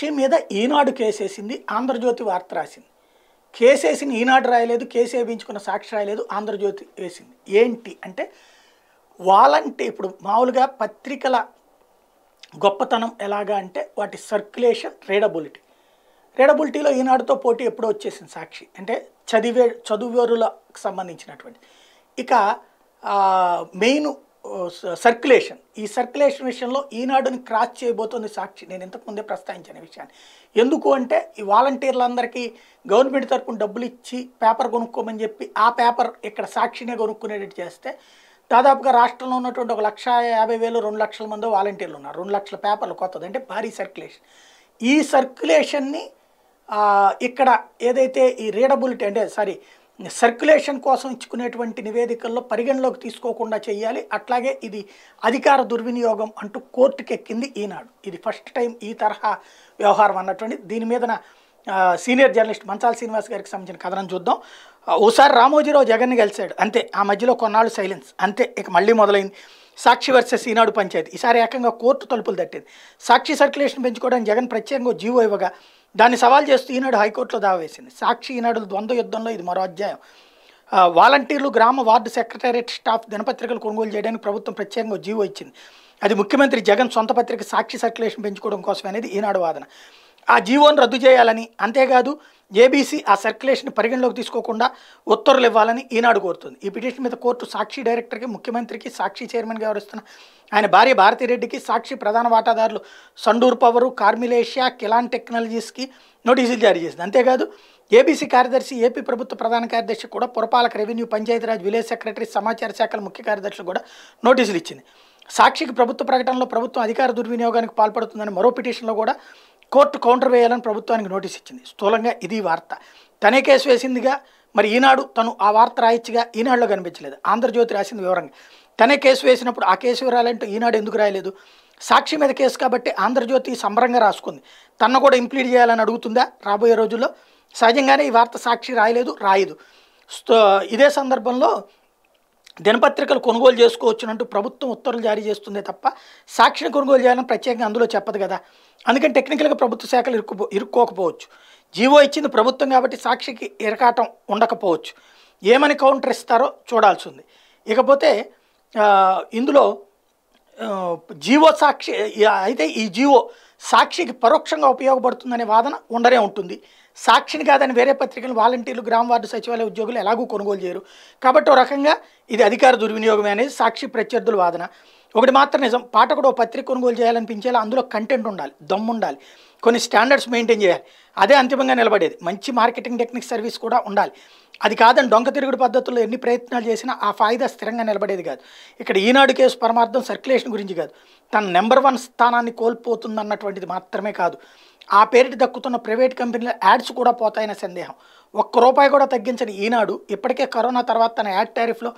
విషయం మీద ఈనాడు కేసేసింది ఆంధ్రజ్యోతి వార్త రాసింది కేసేసిన ఈనాడు రాయలేదు కేసు వేయించుకున్న సాక్షి రాయలేదు ఆంధ్రజ్యోతి వేసింది ఏంటి అంటే వాలంటీ ఇప్పుడు మామూలుగా పత్రికల గొప్పతనం ఎలాగా అంటే వాటి సర్క్యులేషన్ రీడబులిటీ రీడబులిటీలో ఈనాడుతో పోటీ ఎప్పుడో వచ్చేసింది సాక్షి అంటే చదివే చదువరులకు సంబంధించినటువంటి ఇక మెయిన్ సర్క్యులేషన్ ఈ సర్క్యులేషన్ విషయంలో ఈనాడుని క్రాస్ చేయబోతోంది సాక్షి నేను ఇంతకుముందే ప్రస్తావించిన విషయాన్ని ఎందుకు అంటే ఈ వాలంటీర్లందరికీ గవర్నమెంట్ తరఫున డబ్బులు ఇచ్చి పేపర్ కొనుక్కోమని చెప్పి ఆ పేపర్ ఇక్కడ సాక్షినే కొనుక్కునేటట్టు చేస్తే దాదాపుగా రాష్ట్రంలో ఉన్నటువంటి ఒక లక్ష యాభై వేలు రెండు లక్షల మంది వాలంటీర్లు ఉన్నారు రెండు లక్షల పేపర్లు కొత్తది అంటే భారీ సర్క్యులేషన్ ఈ సర్క్యులేషన్ని ఇక్కడ ఏదైతే ఈ రీడబులిటీ అంటే సారీ సర్క్యులేషన్ కోసం ఇచ్చుకునేటువంటి నివేదికల్లో పరిగణలోకి తీసుకోకుండా చేయాలి అట్లాగే ఇది అధికార దుర్వినియోగం అంటూ కోర్టుకెక్కింది ఈనాడు ఇది ఫస్ట్ టైం ఈ తరహా వ్యవహారం అన్నటువంటి దీని మీదన సీనియర్ జర్నలిస్ట్ మంచాల శ్రీనివాస్ గారికి సంబంధించిన కథనం చూద్దాం ఓసారి రామోజీరావు జగన్ని కలిశాడు అంతే ఆ మధ్యలో కొన్నాళ్ళు సైలెన్స్ అంతే ఇక మళ్ళీ మొదలైంది సాక్షి వర్సెస్ ఈనాడు పంచాయతీ ఈసారి ఏకంగా కోర్టు తలుపులు తట్టింది సాక్షి సర్క్యులేషన్ పెంచుకోవడానికి జగన్ ప్రత్యేకంగా జీవో ఇవ్వగా దాన్ని సవాల్ చేస్తూ ఈనాడు హైకోర్టులో దావేసింది వేసింది సాక్షి ఈనాడు ద్వంద్వ యుద్ధంలో ఇది మరో అధ్యాయం వాలంటీర్లు గ్రామ వార్డు సెక్రటేరియట్ స్టాఫ్ దినపత్రికలు కొనుగోలు చేయడానికి ప్రభుత్వం ప్రత్యేకంగా జీవో ఇచ్చింది అది ముఖ్యమంత్రి జగన్ సొంత పత్రిక సాక్షి సర్క్యులేషన్ పెంచుకోవడం కోసం అనేది ఈనాడు వాదన ఆ జీవోను రద్దు చేయాలని అంతేకాదు ఏబీసీ ఆ సర్క్యులేషన్ పరిగణలోకి తీసుకోకుండా ఉత్తర్వులు ఇవ్వాలని ఈనాడు కోరుతుంది ఈ పిటిషన్ మీద కోర్టు సాక్షి డైరెక్టర్కి ముఖ్యమంత్రికి సాక్షి చైర్మన్గా వ్యవహరిస్తున్న ఆయన భార్య భారతిరెడ్డికి సాక్షి ప్రధాన వాటాదారులు సండూర్ పవరు కార్మిలేషియా కిలాన్ టెక్నాలజీస్కి నోటీసులు జారీ చేసింది అంతేకాదు ఏబీసీ కార్యదర్శి ఏపీ ప్రభుత్వ ప్రధాన కార్యదర్శి కూడా పురపాలక రెవెన్యూ పంచాయతీరాజ్ విలేజ్ సెక్రటరీ సమాచార శాఖల ముఖ్య కార్యదర్శులు కూడా నోటీసులు ఇచ్చింది సాక్షికి ప్రభుత్వ ప్రకటనలో ప్రభుత్వం అధికార దుర్వినియోగానికి పాల్పడుతుందని మరో పిటిషన్లో కూడా కోర్టు కౌంటర్ వేయాలని ప్రభుత్వానికి నోటీస్ ఇచ్చింది స్థూలంగా ఇది వార్త తనే కేసు వేసిందిగా మరి ఈనాడు తను ఆ వార్త రాయించిగా ఈనాడులో కనిపించలేదు ఆంధ్రజ్యోతి రాసింది వివరంగా తనే కేసు వేసినప్పుడు ఆ కేసు వివరాలంటే ఈనాడు ఎందుకు రాయలేదు సాక్షి మీద కేసు కాబట్టి ఆంధ్రజ్యోతి సంబరంగా రాసుకుంది తన కూడా ఇంప్లీడ్ చేయాలని అడుగుతుందా రాబోయే రోజుల్లో సహజంగానే ఈ వార్త సాక్షి రాయలేదు రాయదు ఇదే సందర్భంలో దినపత్రికలు కొనుగోలు చేసుకోవచ్చునంటూ ప్రభుత్వం ఉత్తర్వులు జారీ చేస్తుందే తప్ప సాక్షిని కొనుగోలు చేయాలని ప్రత్యేకంగా అందులో చెప్పదు కదా అందుకని టెక్నికల్గా ప్రభుత్వ శాఖలు ఇరుక్కు ఇరుక్కోకపోవచ్చు జీవో ఇచ్చింది ప్రభుత్వం కాబట్టి సాక్షికి ఇరకాటం ఉండకపోవచ్చు ఏమని కౌంటర్ ఇస్తారో చూడాల్సింది ఇకపోతే ఇందులో జీవో సాక్షి అయితే ఈ జీవో సాక్షికి పరోక్షంగా ఉపయోగపడుతుందనే వాదన ఉండనే ఉంటుంది సాక్షిని కాదని వేరే పత్రికలు వాలంటీర్లు గ్రామ వార్డు సచివాలయ ఉద్యోగులు ఎలాగూ కొనుగోలు చేయరు కాబట్టి ఒక రకంగా ఇది అధికార దుర్వినియోగమే అనేది సాక్షి ప్రత్యర్థుల వాదన ఒకటి మాత్రం నిజం పాఠకుడు పత్రిక కొనుగోలు చేయాలనిపించేలా అందులో కంటెంట్ ఉండాలి దమ్ము ఉండాలి కొన్ని స్టాండర్డ్స్ మెయింటైన్ చేయాలి అదే అంతిమంగా నిలబడేది మంచి మార్కెటింగ్ టెక్నిక్ సర్వీస్ కూడా ఉండాలి అది కాదని డొంక తిరుగుడు పద్ధతుల్లో ఎన్ని ప్రయత్నాలు చేసినా ఆ ఫాయిదా స్థిరంగా నిలబడేది కాదు ఇక్కడ ఈనాడు కేసు పరమార్థం సర్క్యులేషన్ గురించి కాదు తన నెంబర్ వన్ స్థానాన్ని కోల్పోతుందన్నటువంటిది మాత్రమే కాదు ఆ పేరిట దక్కుతున్న ప్రైవేట్ కంపెనీల యాడ్స్ కూడా పోతాయనే సందేహం ఒక్క రూపాయి కూడా తగ్గించని ఈనాడు ఇప్పటికే కరోనా తర్వాత తన యాడ్ టారిఫ్లో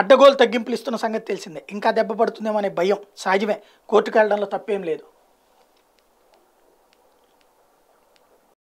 అడ్డగోలు తగ్గింపులు ఇస్తున్న సంగతి తెలిసిందే ఇంకా దెబ్బ పడుతుందేమో అనే భయం సహజమే కోర్టుకు వెళ్ళడంలో తప్పేం లేదు